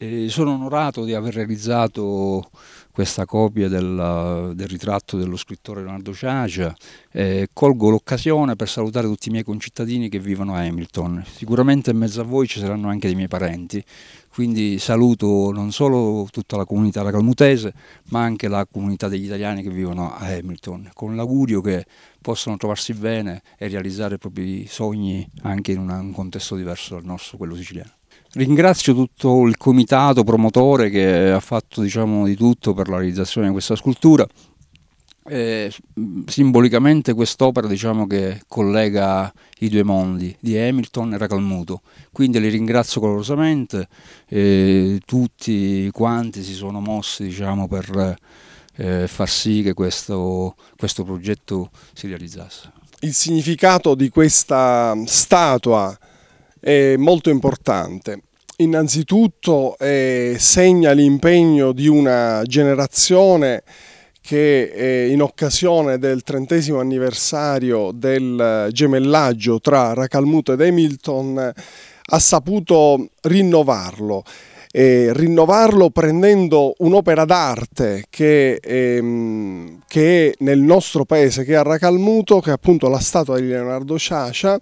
E sono onorato di aver realizzato questa copia del, del ritratto dello scrittore Leonardo Ciacia. Eh, colgo l'occasione per salutare tutti i miei concittadini che vivono a Hamilton. Sicuramente in mezzo a voi ci saranno anche dei miei parenti, quindi saluto non solo tutta la comunità lacalmutese, ma anche la comunità degli italiani che vivono a Hamilton, con l'augurio che possano trovarsi bene e realizzare i propri sogni anche in un contesto diverso dal nostro, quello siciliano. Ringrazio tutto il comitato promotore che ha fatto diciamo, di tutto per la realizzazione di questa scultura. Eh, simbolicamente quest'opera diciamo che collega i due mondi di Hamilton e Racalmuto quindi li ringrazio calorosamente eh, tutti quanti si sono mossi diciamo, per eh, far sì che questo, questo progetto si realizzasse il significato di questa statua è molto importante. Innanzitutto eh, segna l'impegno di una generazione che eh, in occasione del trentesimo anniversario del eh, gemellaggio tra Racalmuto ed Hamilton ha saputo rinnovarlo rinnovarlo prendendo un'opera d'arte che, ehm, che, è nel nostro paese, che è a Racalmuto, che è appunto la statua di Leonardo Sciascia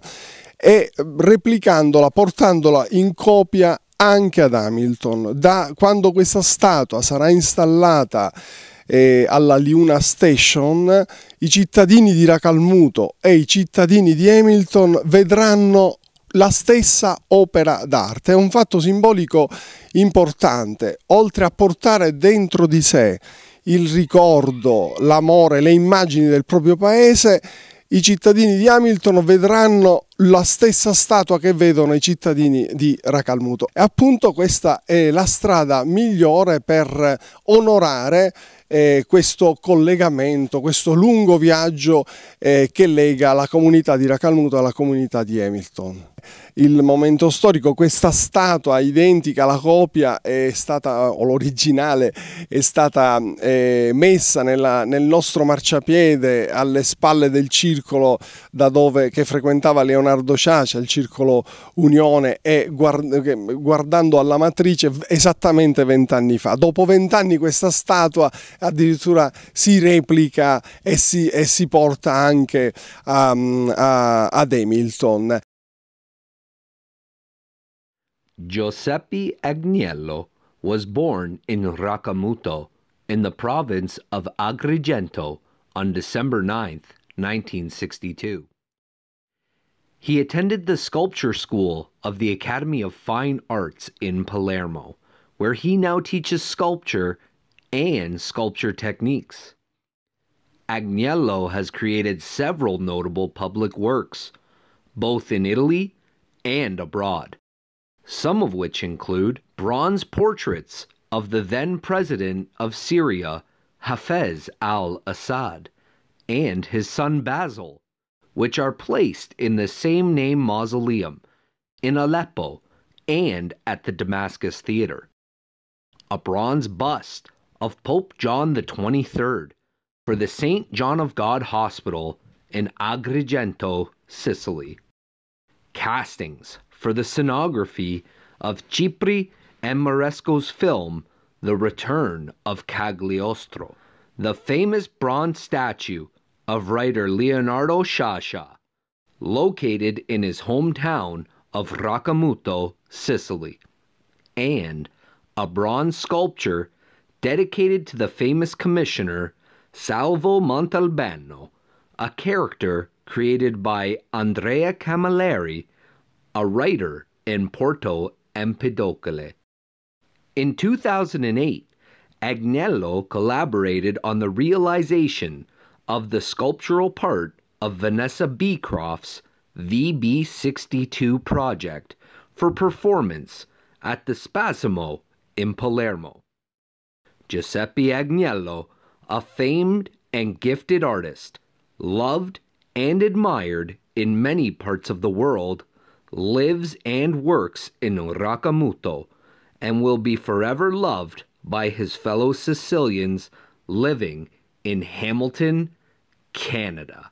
e replicandola, portandola in copia anche ad Hamilton. Da quando questa statua sarà installata eh, alla Liuna Station, i cittadini di Racalmuto e i cittadini di Hamilton vedranno la stessa opera d'arte. È un fatto simbolico importante, oltre a portare dentro di sé il ricordo, l'amore, le immagini del proprio paese, i cittadini di Hamilton vedranno la stessa statua che vedono i cittadini di Racalmuto. E appunto questa è la strada migliore per onorare eh, questo collegamento, questo lungo viaggio eh, che lega la comunità di Racalmuto alla comunità di Hamilton. Il momento storico, questa statua identica la copia è stata, o l'originale, è stata eh, messa nella, nel nostro marciapiede alle spalle del circolo da dove, che frequentava Leonardo Leonardo Ciacia, il circolo Unione, e guardando alla matrice esattamente vent'anni fa. Dopo vent'anni questa statua addirittura si replica e si, e si porta anche a, a, ad Hamilton. Giuseppe Agnello was born in Rakamuto in the province of Agrigento on December 9, 1962. He attended the sculpture school of the Academy of Fine Arts in Palermo, where he now teaches sculpture and sculpture techniques. Agnello has created several notable public works, both in Italy and abroad, some of which include bronze portraits of the then president of Syria, Hafez al Assad, and his son Basil which are placed in the same name mausoleum, in Aleppo, and at the Damascus Theater. A bronze bust of Pope John XXIII for the St. John of God Hospital in Agrigento, Sicily. Castings for the scenography of Cipri and Maresco's film, The Return of Cagliostro. The famous bronze statue of writer Leonardo Sciascia, located in his hometown of Raccamuto, Sicily, and a bronze sculpture dedicated to the famous commissioner Salvo Montalbano, a character created by Andrea Camilleri, a writer in Porto Empedocle. In 2008, Agnello collaborated on the realization of the sculptural part of Vanessa Beecroft's VB62 project for performance at the Spasimo in Palermo. Giuseppe Agnello, a famed and gifted artist, loved and admired in many parts of the world, lives and works in Raccamuto, and will be forever loved by his fellow Sicilians living in Hamilton Canada